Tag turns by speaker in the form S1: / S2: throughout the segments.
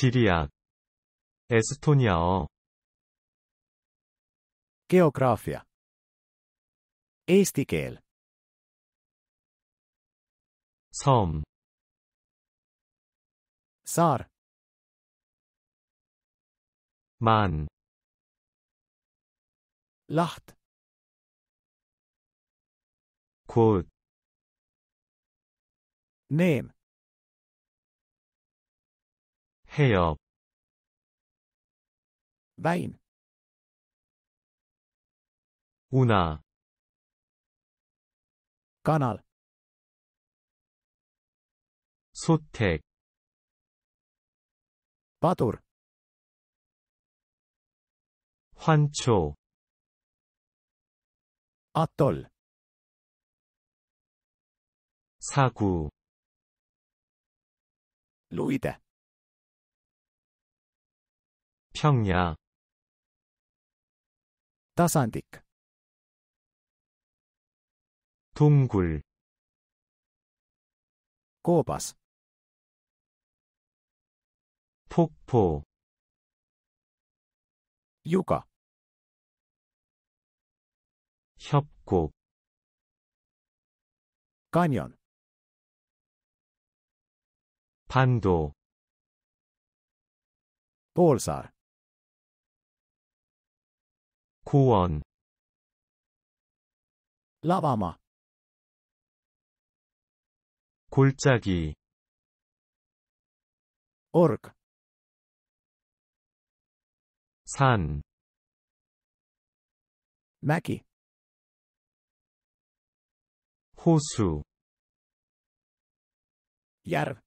S1: 지리학 에스토니아어 Geografia Eesti keel s o 섬 saar Man. laht 곧 neem 해협 بين 운하 канал 소택 патур 환초 а т о л 사구 루이다 평야 Tasandik 동굴 Koopas 폭포 Yuka 협곡 Canyon 반도 Poolsaar 고원 라바마 골짜기 오르크 산 마키 호수 야르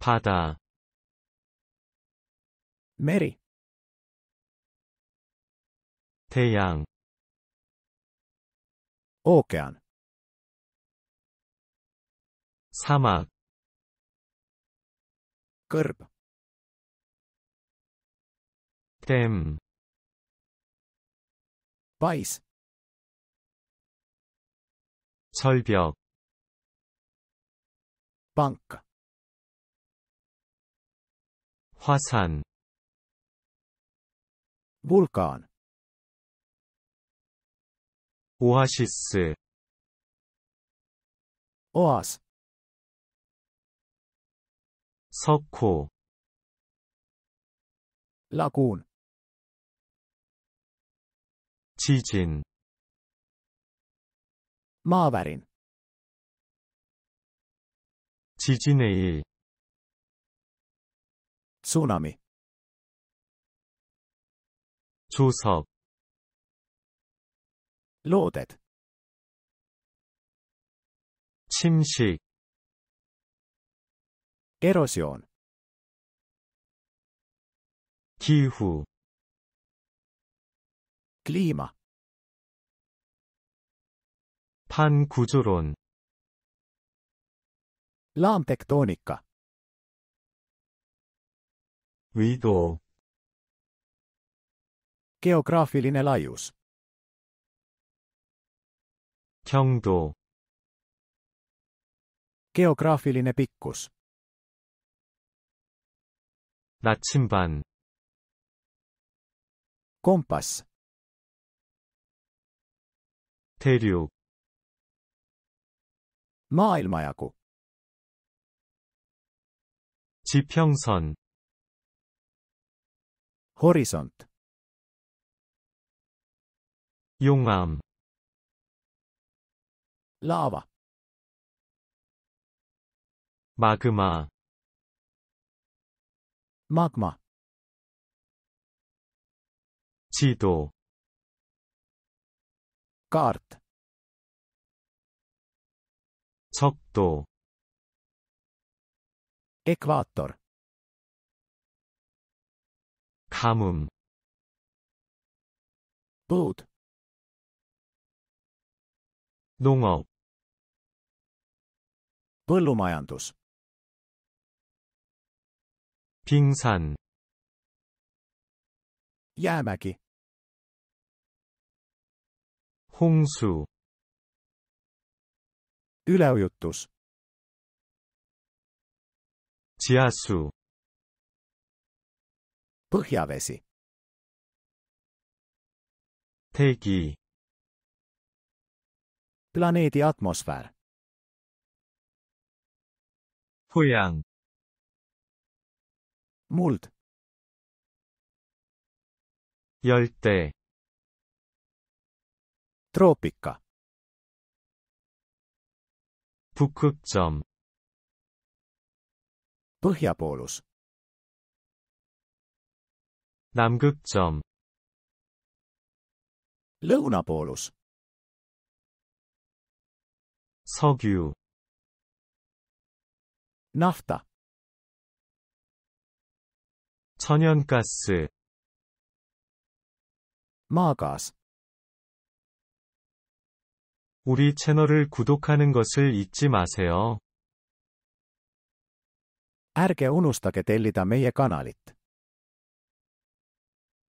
S1: 바다 메리 태양 오케안 사막 끄르 댐 바이스 절벽 방크 화산 v u 오아시스 oas 석호 lagun 지진 maavärin 지진의 일 tsunami 조섭 looded. 침식 erosioon 기후 kliima 반구조론 라암텍토니까 의도 geograafiline laius 경도 Geograafinen pikkus. 나침반 Kompass. 대륙 Maailmajaku. 지평선 Horisont. 용암 Lava. Magma. Magma. 地図 Kart. 速度 Equator. 가뭄 Boot. 농업 põllumajandus pingsan Jäämäki. hongsu, Yläujuttus. 지하수 Pohjavesi. teki, Planeeti atmosfäär. 고향 mult 열대 트로피카 북극점 pohjapoolus 남극점 lõunapoolus 석유 nafta. 천연가스 magas. 우리 채널을 구독하는 것을 잊지 마세요. Ärge unustage tellida meie kanalit.